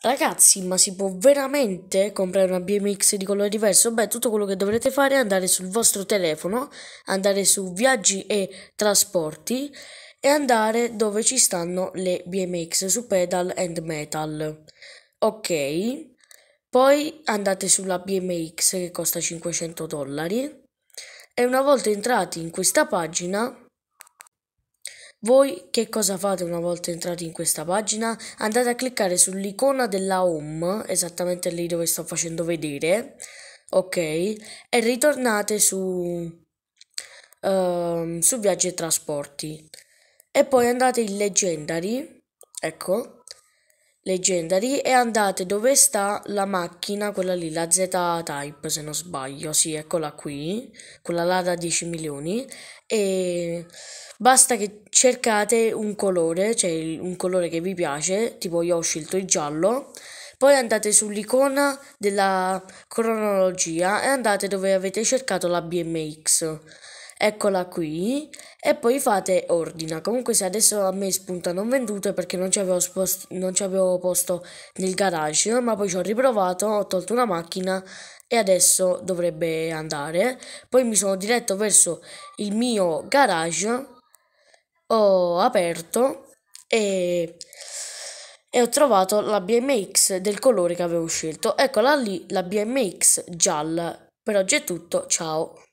Ragazzi, ma si può veramente comprare una BMX di colore diverso? Beh, tutto quello che dovrete fare è andare sul vostro telefono, andare su viaggi e trasporti e andare dove ci stanno le BMX su pedal and metal. Ok, poi andate sulla BMX che costa 500 dollari e una volta entrati in questa pagina voi che cosa fate una volta entrati in questa pagina? Andate a cliccare sull'icona della home, esattamente lì dove sto facendo vedere, ok? E ritornate su, uh, su viaggi e trasporti. E poi andate in legendary, ecco, Legendary e andate dove sta la macchina, quella lì, la Z-Type se non sbaglio, sì eccola qui, con la lada 10 milioni e basta che cercate un colore, cioè un colore che vi piace, tipo io ho scelto il giallo, poi andate sull'icona della cronologia e andate dove avete cercato la BMX eccola qui, e poi fate ordina. Comunque se adesso a me spunta non vendute perché non ci avevo, spost- non ci avevo posto nel garage, ma poi ci ho riprovato, ho tolto una macchina e adesso dovrebbe andare. Poi mi sono diretto verso il mio garage, ho aperto e e ho trovato la BMX del colore che avevo scelto. Eccola lì, la BMX gialla. Per oggi è tutto, ciao.